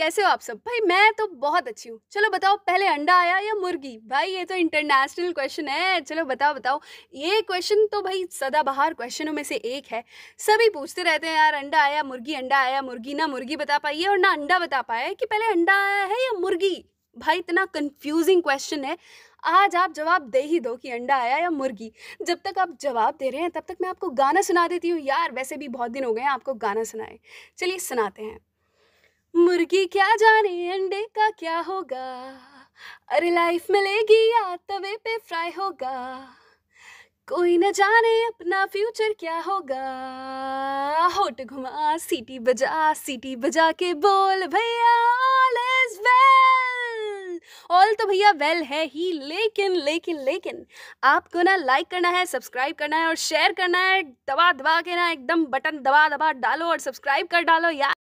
कैसे हो आप सब भाई मैं तो बहुत अच्छी हूँ चलो बताओ पहले अंडा आया या मुर्गी भाई ये तो इंटरनेशनल क्वेश्चन है चलो बताओ बताओ ये क्वेश्चन तो भाई सदाबहार क्वेश्चनों में से एक है सभी पूछते रहते हैं यार अंडा आया मुर्गी अंडा आया मुर्गी ना मुर्गी बता पाई है और ना अंडा बता पाया है कि पहले अंडा आया है या मुर्गी भाई इतना कंफ्यूजिंग क्वेश्चन है आज आप जवाब दे ही दो कि अंडा आया या मुर्गी जब तक आप जवाब दे रहे हैं तब तक मैं आपको गाना सुना देती हूँ यार वैसे भी बहुत दिन हो गए हैं आपको गाना सुनाए चलिए सुनाते हैं मुर्गी क्या जाने अंडे का क्या होगा अरे लाइफ मिलेगी या तवे पे फ्राई होगा कोई न जाने अपना फ्यूचर क्या होगा होट घुमा सीटी बजा सीटी बजा के बोल भैया ऑल ऑल तो भैया वेल है ही लेकिन लेकिन लेकिन आपको ना लाइक करना है सब्सक्राइब करना है और शेयर करना है दबा दबा के ना एकदम बटन दबा दबा डालो और सब्सक्राइब कर डालो यार